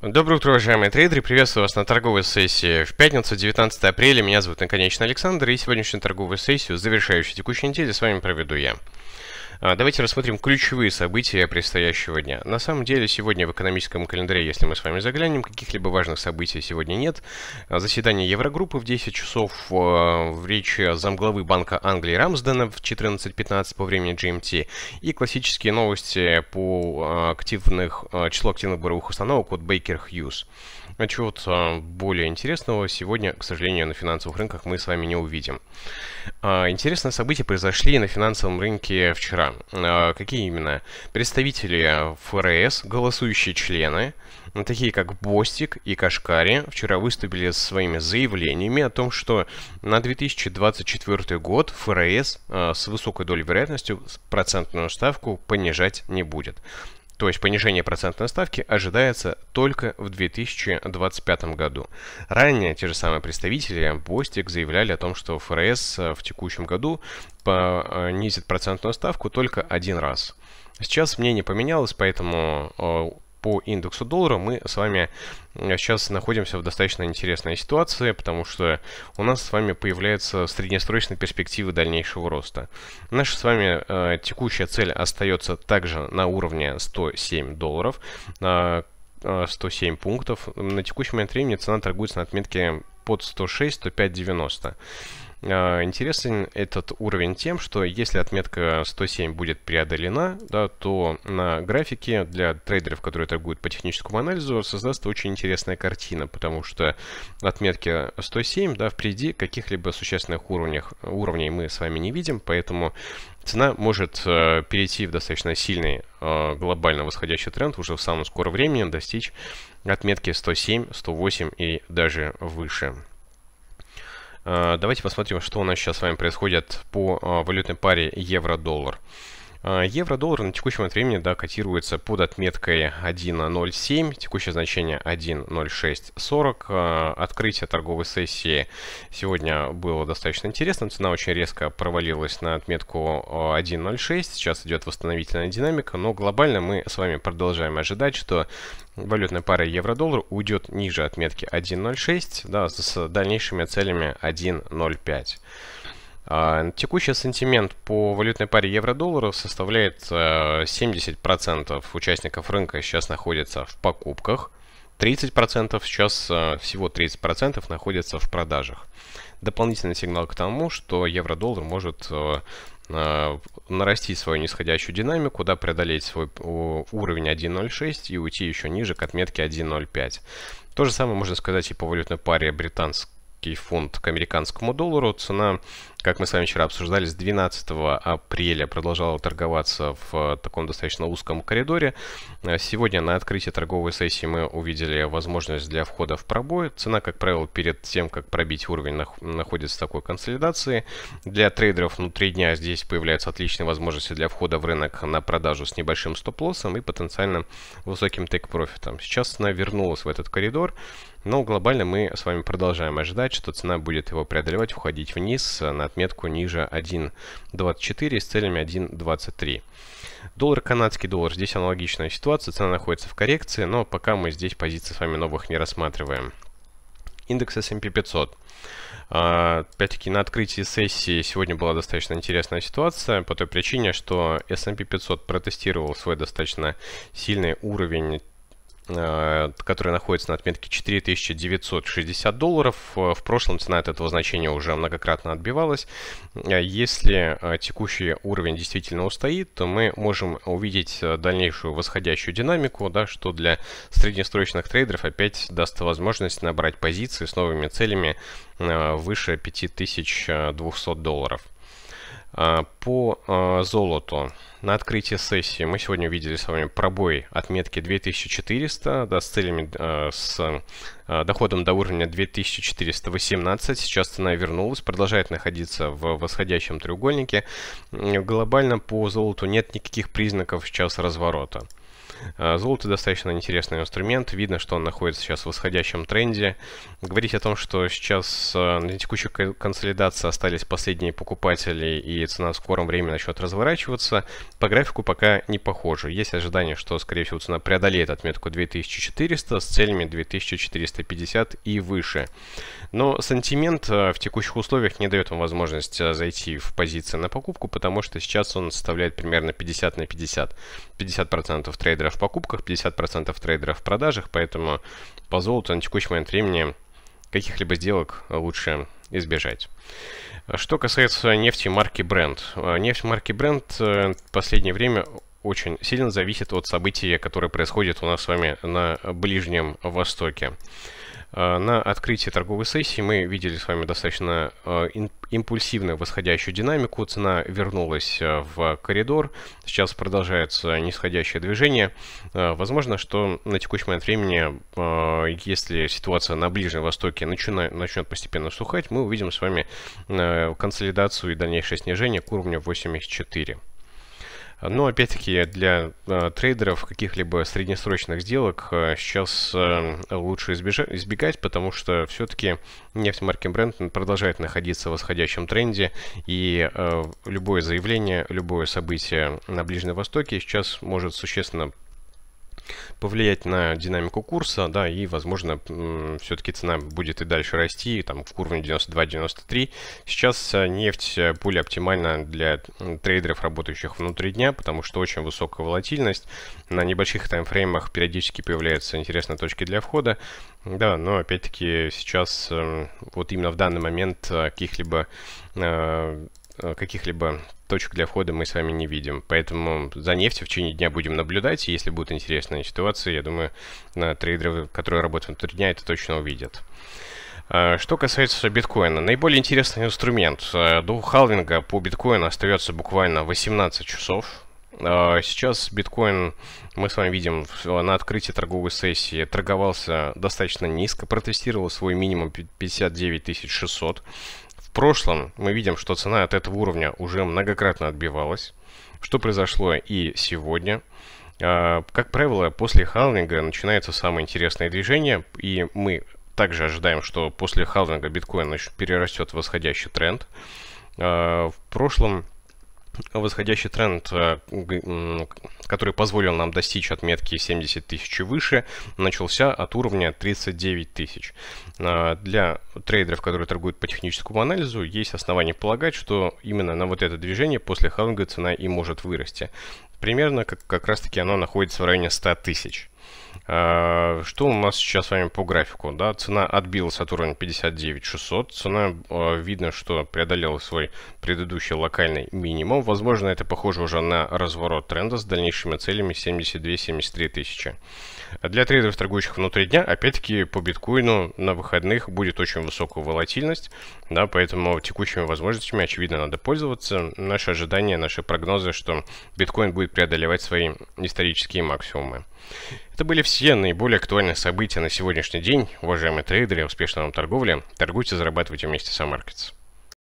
Доброе утро, уважаемые трейдеры! Приветствую вас на торговой сессии в пятницу, 19 апреля. Меня зовут наконечно Александр, и сегодняшнюю торговую сессию, завершающую текущую неделю, с вами проведу я. А, давайте рассмотрим ключевые события предстоящего дня. На самом деле, сегодня в экономическом календаре, если мы с вами заглянем, каких-либо важных событий сегодня нет. А, заседание Еврогруппы в 10 часов а, в речи замглавы Банка Англии Рамсдена в 14.15 по времени GMT. И классические новости по активных, числу активных буровых установок от Baker Hughes. А чего-то более интересного сегодня, к сожалению, на финансовых рынках мы с вами не увидим. Интересные события произошли на финансовом рынке вчера. Э, какие именно? Представители ФРС, голосующие члены, такие как Бостик и Кашкари, вчера выступили со своими заявлениями о том, что на 2024 год ФРС э, с высокой долей вероятности процентную ставку понижать не будет. То есть понижение процентной ставки ожидается только в 2025 году. Ранее те же самые представители Бостик заявляли о том, что ФРС э, в текущем году понизит процентную ставку только один раз. Сейчас мнение поменялось, поэтому э, по индексу доллара мы с вами сейчас э, находимся в достаточно интересной ситуации, потому что у нас с вами появляются среднесрочные перспективы дальнейшего роста. Наша с вами э, текущая цель остается также на уровне 107 долларов, э, 107 э, пунктов. На текущий момент времени цена торгуется на отметке под 106, 105, 90. А, интересен этот уровень тем, что если отметка 107 будет преодолена, да, то на графике для трейдеров, которые торгуют по техническому анализу, создастся очень интересная картина, потому что отметки 107 да, впереди каких-либо существенных уровнях, уровней мы с вами не видим, поэтому цена может э, перейти в достаточно сильный э, глобально восходящий тренд уже в самом скором времени, достичь отметки 107, 108 и даже выше. Э, давайте посмотрим, что у нас сейчас с вами происходит по э, валютной паре евро-доллар. А, евро-доллар на текущий момент времени да, котируется под отметкой 1.07, текущее значение 1.0640. А, открытие торговой сессии сегодня было достаточно интересным. Цена очень резко провалилась на отметку 1.06. А, Сейчас идет восстановительная динамика, но глобально мы с вами продолжаем ожидать, что валютная пара евро-доллар уйдет ниже отметки 1.06 да, с дальнейшими целями 1.05. А, текущий сантимент по валютной паре евро-долларов составляет 70% э, участников рынка сейчас находятся в покупках, 30% сейчас, э, всего 30% находятся в продажах. Дополнительный сигнал к тому, что евро-доллар может э, нарастить свою нисходящую динамику, да, преодолеть свой уровень 1.06 и уйти еще ниже к отметке 1.05. То же самое можно сказать и по валютной паре британский фунт к американскому доллару. Цена как мы с вами вчера обсуждали, с 12 апреля продолжала торговаться в э, таком достаточно узком коридоре. Э, сегодня на открытии торговой сессии мы увидели возможность для входа в пробой. Цена, как правило, перед тем, как пробить уровень, находится в такой консолидации. Для трейдеров внутри дня здесь появляются отличные возможности для входа в рынок на продажу с небольшим стоп-лоссом и потенциально высоким тейк-профитом. Сейчас цена вернулась в этот коридор. Но глобально мы с вами продолжаем ожидать, что цена будет его преодолевать, уходить вниз э, на отметку ниже 1.24 с целями 1.23. Доллар канадский доллар. Здесь аналогичная ситуация. Цена находится в коррекции, но пока мы здесь позиции с вами новых не рассматриваем. Индекс S&P 500. А, опять-таки, на открытии сессии сегодня была достаточно интересная ситуация по той причине, что S&P 500 протестировал свой достаточно сильный уровень Э, который находится на отметке 4960 долларов. Э, в прошлом цена от этого значения уже многократно отбивалась. Э, если текущий уровень действительно устоит, то мы можем увидеть дальнейшую восходящую динамику, да, что для среднесрочных трейдеров опять даст возможность набрать позиции с новыми целями выше 5200 долларов. А, по а, золоту на открытии сессии мы сегодня увидели с вами пробой отметки 2400 да, с целями а, с доходом до уровня 2418. Сейчас цена вернулась, продолжает находиться в восходящем треугольнике. Глобально по золоту нет никаких признаков сейчас разворота. Э, золото достаточно интересный инструмент. Видно, что он находится сейчас в восходящем тренде. Говорить о том, что сейчас э, на текущей консолидации остались последние покупатели и цена в скором времени начнет разворачиваться, по графику пока не похоже. Есть ожидание, что, скорее всего, цена преодолеет отметку 2400 с целями 2450 и выше. Но сантимент э, в текущих условиях не дает вам возможность зайти в позиции на покупку, потому что сейчас он составляет примерно 50 на 50. 50% трейдеров в покупках, 50% трейдеров в продажах, поэтому по золоту на текущий момент времени каких-либо сделок лучше избежать. Что касается нефти марки Brent. Нефть марки Brent э, в последнее время очень сильно зависит от событий, которые происходят у нас с вами на Ближнем Востоке. Э, на открытии торговой сессии мы видели с вами достаточно э, импульсивную восходящую динамику. Цена вернулась э, в коридор. Сейчас продолжается нисходящее движение. Возможно, что на текущий момент времени, если ситуация на Ближнем Востоке начнет постепенно сухать, мы увидим с вами консолидацию и дальнейшее снижение к уровню 84. Но опять-таки для э, трейдеров каких-либо среднесрочных сделок э, сейчас э, лучше избежать, избегать, потому что все-таки нефть марки Brent продолжает находиться в восходящем тренде, и э, любое заявление, любое событие на Ближнем Востоке сейчас может существенно повлиять на динамику курса, да, и, возможно, все-таки цена будет и дальше расти, там, в уровне 92-93. Сейчас э, нефть э, более оптимальна для трейдеров, работающих внутри дня, потому что очень высокая волатильность. На небольших таймфреймах периодически появляются интересные точки для входа, да, но опять-таки сейчас, эм, вот именно в данный момент э, каких-либо Э, каких-либо точек для входа мы с вами не видим. Поэтому за нефтью в течение дня будем наблюдать. если будут интересные ситуации, я думаю, трейдеры, которые работают внутри дня, это точно увидят. Э, что касается биткоина, наиболее интересный инструмент. Э, До халвинга по биткоину остается буквально 18 часов. Сейчас биткоин, мы с вами видим, на открытии торговой сессии торговался достаточно низко, протестировал свой минимум 59 600 прошлом мы видим, что цена от этого уровня уже многократно отбивалась. Что произошло и сегодня. А, как правило, после халвинга начинается самое интересное движение, и мы также ожидаем, что после халвинга биткоин перерастет в восходящий тренд. А, в прошлом восходящий тренд, э, который позволил нам достичь отметки 70 тысяч и выше, начался от уровня 39 тысяч. Э, для трейдеров, которые торгуют по техническому анализу, есть основания полагать, что именно на вот это движение после ханга цена и может вырасти. Примерно как, как раз таки оно находится в районе 100 тысяч. Э, что у нас сейчас с вами по графику? Да? Цена отбилась от уровня 59600. Цена, э, видно, что преодолела свой предыдущий локальный минимум. Возможно, это похоже уже на разворот тренда с дальнейшими целями 72-73 тысячи. Для трейдеров, торгующих внутри дня, опять-таки, по биткоину на выходных будет очень высокая волатильность. Да, поэтому текущими возможностями, очевидно, надо пользоваться. Наши ожидания, наши прогнозы, что биткоин будет преодолевать свои исторические максимумы. Это были все все наиболее актуальные события на сегодняшний день, уважаемые трейдеры, успешной вам торговли, торгуйте, зарабатывайте вместе с Амаркетс.